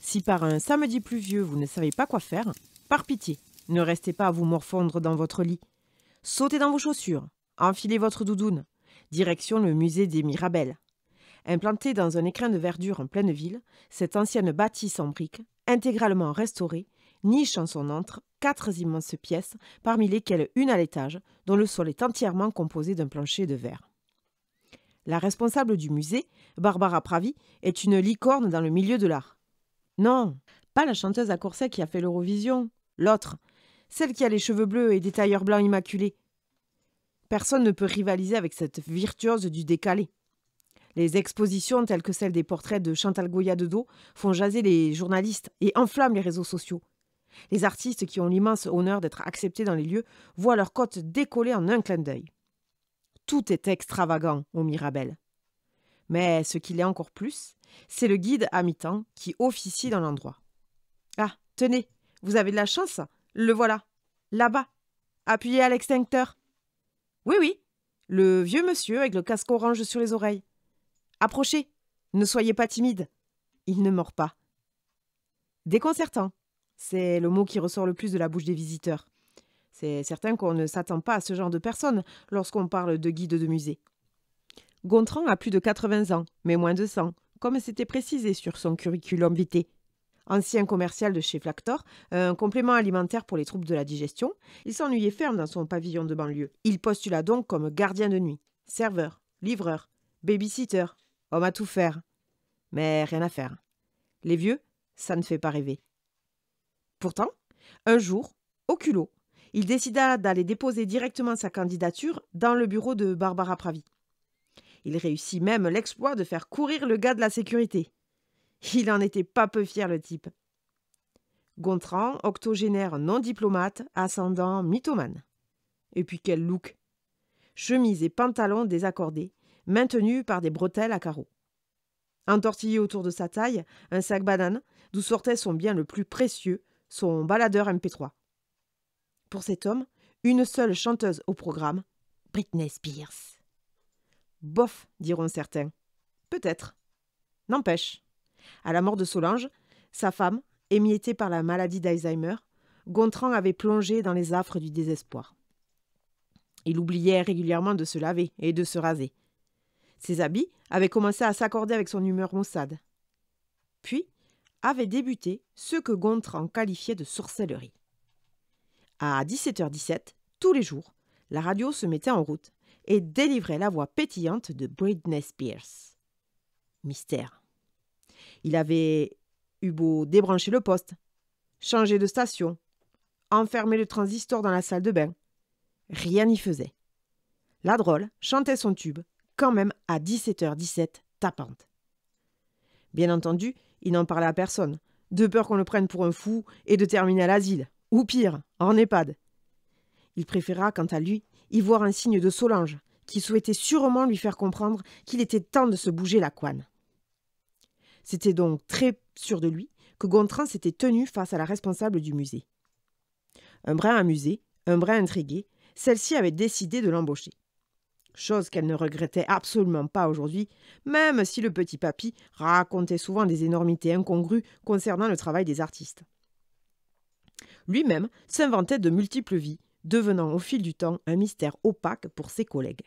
Si par un samedi pluvieux vous ne savez pas quoi faire, par pitié, ne restez pas à vous morfondre dans votre lit. Sautez dans vos chaussures, enfilez votre doudoune, direction le musée des Mirabelles. Implanté dans un écrin de verdure en pleine ville, cette ancienne bâtisse en briques, intégralement restaurée, niche en son antre quatre immenses pièces, parmi lesquelles une à l'étage, dont le sol est entièrement composé d'un plancher de verre. La responsable du musée, Barbara Pravi, est une licorne dans le milieu de l'art. Non, pas la chanteuse à corset qui a fait l'Eurovision, l'autre, celle qui a les cheveux bleus et des tailleurs blancs immaculés. Personne ne peut rivaliser avec cette virtuose du décalé. Les expositions telles que celle des portraits de Chantal Goya de dos font jaser les journalistes et enflamment les réseaux sociaux. Les artistes qui ont l'immense honneur d'être acceptés dans les lieux voient leur cote décoller en un clin d'œil. Tout est extravagant au Mirabel. Mais ce qu'il est encore plus, c'est le guide à mi-temps qui officie dans l'endroit. Ah, tenez, vous avez de la chance, le voilà, là-bas. appuyé à l'extincteur. Oui, oui, le vieux monsieur avec le casque orange sur les oreilles. Approchez, ne soyez pas timide. Il ne mord pas. Déconcertant, c'est le mot qui ressort le plus de la bouche des visiteurs. C'est certain qu'on ne s'attend pas à ce genre de personne lorsqu'on parle de guide de musée. Gontran a plus de 80 ans, mais moins de 100, comme c'était précisé sur son curriculum vitae. Ancien commercial de chez Flactor, un complément alimentaire pour les troubles de la digestion, il s'ennuyait ferme dans son pavillon de banlieue. Il postula donc comme gardien de nuit, serveur, livreur, babysitter, homme à tout faire. Mais rien à faire. Les vieux, ça ne fait pas rêver. Pourtant, un jour, au culot, il décida d'aller déposer directement sa candidature dans le bureau de Barbara Pravi. Il réussit même l'exploit de faire courir le gars de la sécurité. Il en était pas peu fier, le type. Gontran, octogénaire non diplomate, ascendant mythomane. Et puis quel look Chemise et pantalon désaccordés, maintenus par des bretelles à carreaux. Entortillé autour de sa taille, un sac banane, d'où sortait son bien le plus précieux, son baladeur MP3 pour cet homme, une seule chanteuse au programme, Britney Spears. Bof, diront certains. Peut-être. N'empêche. À la mort de Solange, sa femme, émiettée par la maladie d'Alzheimer, Gontran avait plongé dans les affres du désespoir. Il oubliait régulièrement de se laver et de se raser. Ses habits avaient commencé à s'accorder avec son humeur maussade. Puis avait débuté ce que Gontran qualifiait de sorcellerie. À 17h17, tous les jours, la radio se mettait en route et délivrait la voix pétillante de Britney Spears. Mystère. Il avait eu beau débrancher le poste, changer de station, enfermer le transistor dans la salle de bain. Rien n'y faisait. La drôle chantait son tube, quand même à 17h17, tapante. Bien entendu, il n'en parlait à personne, de peur qu'on le prenne pour un fou et de terminer à l'asile ou pire, en EHPAD. Il préféra, quant à lui, y voir un signe de Solange, qui souhaitait sûrement lui faire comprendre qu'il était temps de se bouger la couane. C'était donc très sûr de lui que Gontran s'était tenu face à la responsable du musée. Un brin amusé, un brin intrigué, celle-ci avait décidé de l'embaucher. Chose qu'elle ne regrettait absolument pas aujourd'hui, même si le petit papy racontait souvent des énormités incongrues concernant le travail des artistes. Lui-même s'inventait de multiples vies, devenant au fil du temps un mystère opaque pour ses collègues.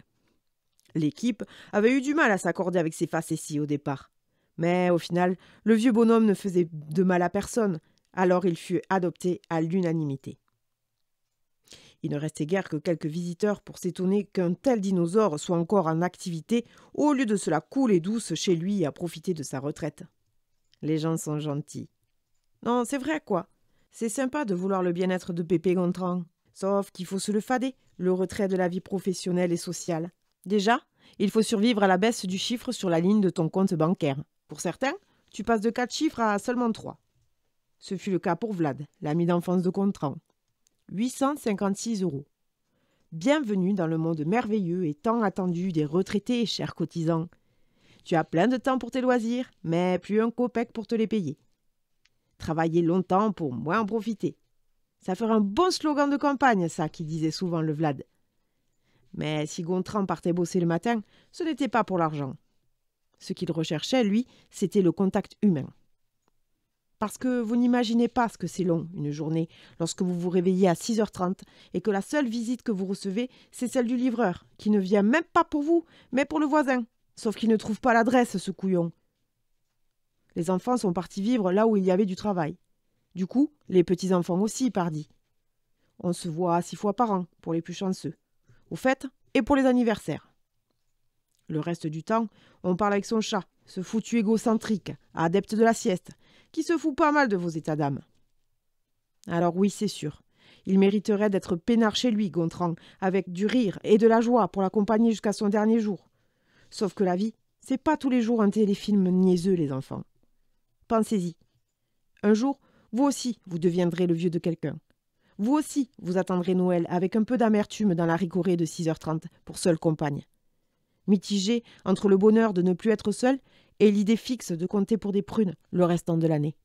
L'équipe avait eu du mal à s'accorder avec ses facéties au départ. Mais au final, le vieux bonhomme ne faisait de mal à personne, alors il fut adopté à l'unanimité. Il ne restait guère que quelques visiteurs pour s'étonner qu'un tel dinosaure soit encore en activité au lieu de cela couler douce chez lui à profiter de sa retraite. Les gens sont gentils. Non, c'est vrai quoi. C'est sympa de vouloir le bien-être de Pépé Gontran. Sauf qu'il faut se le fader, le retrait de la vie professionnelle et sociale. Déjà, il faut survivre à la baisse du chiffre sur la ligne de ton compte bancaire. Pour certains, tu passes de 4 chiffres à seulement 3. Ce fut le cas pour Vlad, l'ami d'enfance de Gontran. 856 euros. Bienvenue dans le monde merveilleux et tant attendu des retraités, chers cotisants. Tu as plein de temps pour tes loisirs, mais plus un copec pour te les payer. Travailler longtemps pour moins en profiter. Ça ferait un bon slogan de campagne, ça, qui disait souvent le Vlad. Mais si Gontran partait bosser le matin, ce n'était pas pour l'argent. Ce qu'il recherchait, lui, c'était le contact humain. Parce que vous n'imaginez pas ce que c'est long, une journée, lorsque vous vous réveillez à 6h30 et que la seule visite que vous recevez, c'est celle du livreur, qui ne vient même pas pour vous, mais pour le voisin. Sauf qu'il ne trouve pas l'adresse, ce couillon. Les enfants sont partis vivre là où il y avait du travail. Du coup, les petits-enfants aussi, pardi. On se voit six fois par an, pour les plus chanceux. Aux fêtes et pour les anniversaires. Le reste du temps, on parle avec son chat, ce foutu égocentrique, adepte de la sieste, qui se fout pas mal de vos états d'âme. Alors oui, c'est sûr. Il mériterait d'être peinard chez lui, Gontran, avec du rire et de la joie pour l'accompagner jusqu'à son dernier jour. Sauf que la vie, c'est pas tous les jours un téléfilm niaiseux, les enfants. Pensez-y. Un jour, vous aussi, vous deviendrez le vieux de quelqu'un. Vous aussi, vous attendrez Noël avec un peu d'amertume dans la rigorée de 6h30 pour seule compagne. Mitigé entre le bonheur de ne plus être seul et l'idée fixe de compter pour des prunes le restant de l'année.